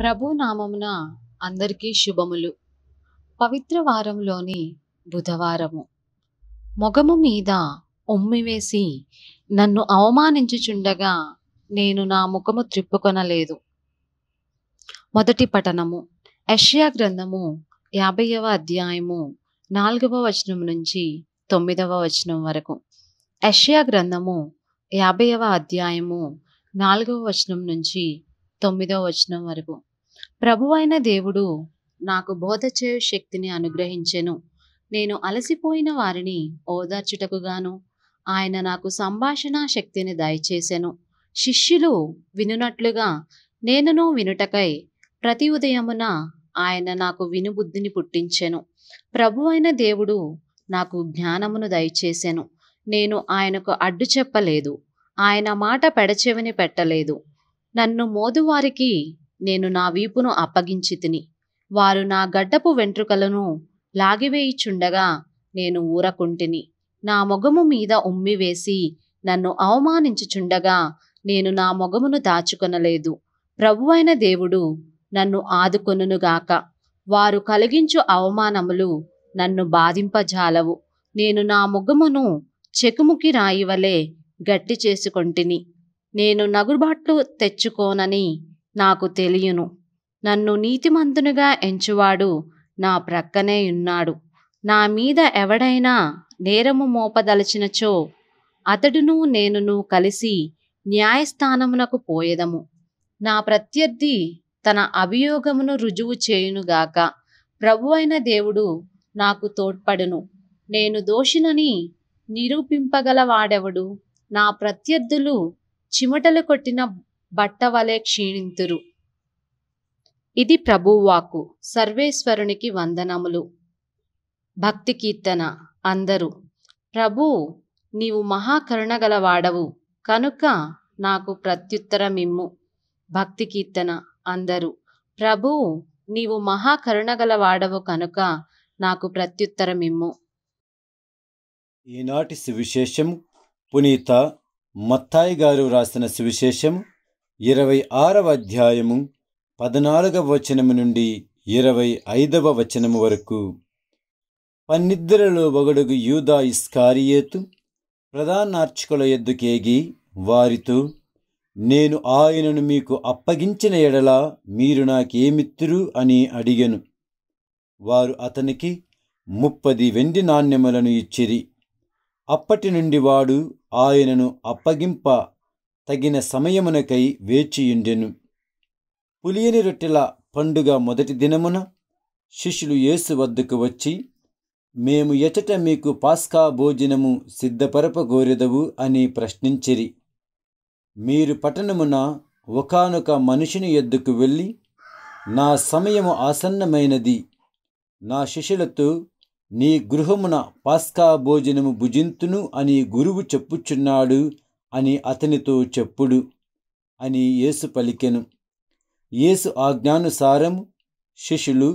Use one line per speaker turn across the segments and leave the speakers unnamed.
ప్రభు నామమున అందరికీ శుభములు పవిత్ర వారంలోని బుధవారము మొగము మీద ఉమ్మి వేసి నన్ను అవమానించుచుండగా నేను నా ముఖము త్రిప్పుకొనలేదు మొదటి పఠనము యష్యా గ్రంథము యాభైవ అధ్యాయము నాలుగవ వచనం నుంచి తొమ్మిదవ వచనం వరకు యష్యా గ్రంథము యాభైవ అధ్యాయము నాలుగవ వచనం నుంచి తొమ్మిదో వచనం వరకు ప్రభువైన దేవుడు నాకు బోధ చేయు శక్తిని అనుగ్రహించెను నేను అలసిపోయిన వారిని ఓదార్చుటకుగాను ఆయన నాకు సంభాషణ శక్తిని దయచేసెను శిష్యులు వినునట్లుగా నేనును వినుటకై ప్రతి ఉదయమున ఆయన నాకు వినుబుద్ధిని పుట్టించెను ప్రభు అయిన దేవుడు నాకు జ్ఞానమును దయచేసెను నేను ఆయనకు అడ్డు చెప్పలేదు ఆయన మాట పెడచెవిని పెట్టలేదు నన్ను మోదువారికి నేను నా వీపును అప్పగించితిని వారు నా గడ్డపు వెంట్రుకలను లాగివేయిచుండగా నేను ఊరకుంటిని నా మొగము మీద ఉమ్మివేసి నన్ను అవమానించుచుండగా నేను నా మొగమును దాచుకొనలేదు ప్రభువైన దేవుడు నన్ను ఆదుకొనుగాక వారు కలిగించు అవమానములు నన్ను బాధింపజాలవు నేను నా మొగమును చెకుముకి రాయివలే గట్టి చేసుకొంటిని నేను నగుబాట్లు తెచ్చుకోనని నాకు తెలియను నన్ను నీతిమంతునిగా ఎంచువాడు నా ప్రక్కనే ఉన్నాడు నా మీద ఎవడైనా నేరము మోపదలచినచో అతడును నేనును కలిసి న్యాయస్థానమునకు పోయేదము నా ప్రత్యర్థి తన అభియోగమును రుజువు చేయునుగాక ప్రభు అయిన దేవుడు నాకు తోడ్పడును నేను దోషినని నిరూపింపగలవాడెవడు నా ప్రత్యర్థులు చిమటలు కొట్టిన బట్ట వలె క్షీణింతురు ఇది ప్రభువాకు సర్వేశ్వరునికి వందనములు భక్తి కీర్తన అందరూ ప్రభు నీవు గలవాడవు కనుక నాకు ప్రత్యుత్తరమిమ్ము భక్తి కీర్తన అందరూ ప్రభు నీవు గలవాడవు కనుక నాకు ప్రత్యుత్తరమిమ్ము
ఈనాటి సువిశేషం పునీత మత్తాయి గారు రాసిన సువిశేషం ఇరవై ఆరవ అధ్యాయము పద్నాలుగవ వచనము నుండి ఇరవై ఐదవ వచనము వరకు పన్నిద్దరలో ఒగడుగు యూదా ఇస్కారియేతు ప్రధానార్చకుల ఎద్దుకేగి వారితో నేను ఆయనను మీకు అప్పగించిన ఎడల మీరు నాకేమిత్తురు అని అడిగను వారు అతనికి ముప్పది వెండి నాణ్యములను ఇచ్చిరి అప్పటి నుండి వాడు ఆయనను అప్పగింప తగిన సమయమునకై వేచియుండెను పులియని రొట్టెల పండుగ మొదటి దినమున శిష్యులు యేసు వద్దకు వచ్చి మేము ఎచట మీకు పాస్కా భోజనము సిద్ధపరప గోరెదవు అని ప్రశ్నించిరి మీరు పట్టణమున ఒకనొక మనిషిని ఎద్దుకు వెళ్ళి నా సమయము ఆసన్నమైనది నా శిష్యులతో నీ గృహమున పాస్కా భోజనము భుజింతును అని గురువు చెప్పుచున్నాడు అని అతనితో చెప్పుడు అని యేసు పలికెను యేసు ఆజ్ఞానుసారం శిష్యులు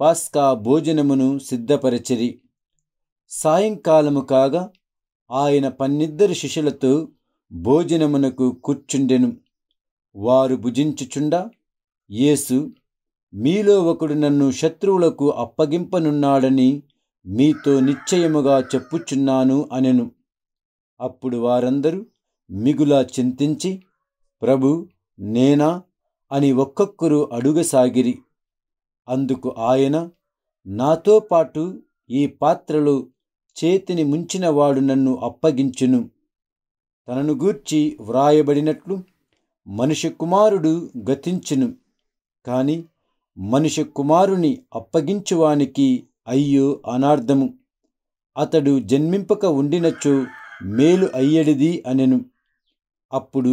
పాస్కా భోజనమును సిద్ధపరచరి సాయంకాలము కాగా ఆయన పన్నిద్దరు శిష్యులతో భోజనమునకు కూర్చుండెను వారు భుజించుచుండా యేసు మీలో ఒకడు నన్ను శత్రువులకు అప్పగింపనున్నాడని మీతో నిశ్చయముగా చెప్పుచున్నాను అనెను అప్పుడు వారందరూ మిగులా చింతించి ప్రభు నేనా అని ఒక్కొక్కరు అడుగసాగిరి అందుకు ఆయన నాతో పాటు ఈ పాత్రలో చేతిని ముంచినవాడు నన్ను అప్పగించును తనను గూర్చి వ్రాయబడినట్లు మనిషి కుమారుడు గతించును కాని మనిషి కుమారుని అప్పగించువానికి అయ్యో అనార్థము అతడు జన్మింపక ఉండినచో మేలు అయ్యడిది అనెను అప్పుడు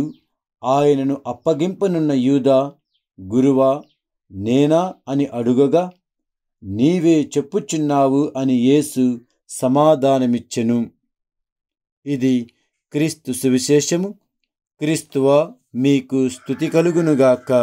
ఆయనను అప్పగింపనున్న యూదా గురువా నేనా అని అడుగగా నీవే చెప్పుచున్నావు అని యేసు సమాధానమిచ్చెను ఇది క్రీస్తు సువిశేషము క్రీస్తువా మీకు స్థుతి కలుగునుగాక